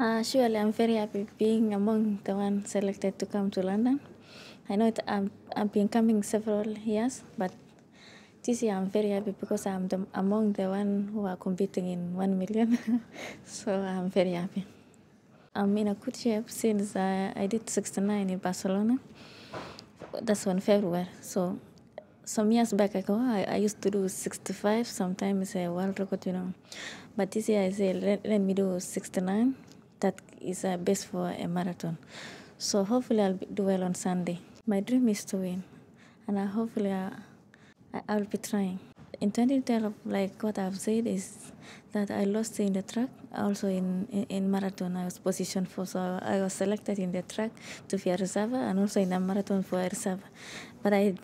Uh, ah, surely, I'm very happy being among the one selected to come to London. I know it, um, I've been coming several years, but this year I'm very happy because I'm the, among the one who are competing in 1 million. so I'm very happy. I'm in a good shape since I, I did 69 in Barcelona. That's on February. So some years back ago, I, I used to do 65, sometimes a world record, you know. But this year I say, let, let me do 69 that is uh, best for a marathon. So hopefully I'll do well on Sunday. My dream is to win, and I hopefully uh, I, I'll be trying. In 2012, like what I've said is that I lost in the track, also in, in, in marathon I was positioned for, so I was selected in the track to be a and also in the marathon for a But I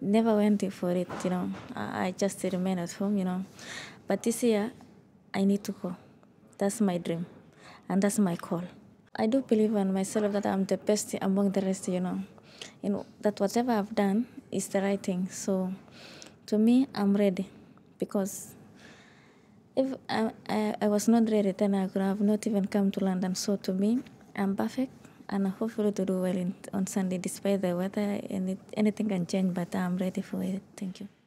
never went for it, you know. I, I just remained at home, you know. But this year, I need to go. That's my dream and that's my call. I do believe in myself that I'm the best among the rest, you know, and that whatever I've done is the right thing. So, to me, I'm ready because if I, I, I was not ready, then I could have not even come to London. So, to me, I'm perfect and hopefully to do well in, on Sunday, despite the weather. Any, anything can change, but I'm ready for it. Thank you.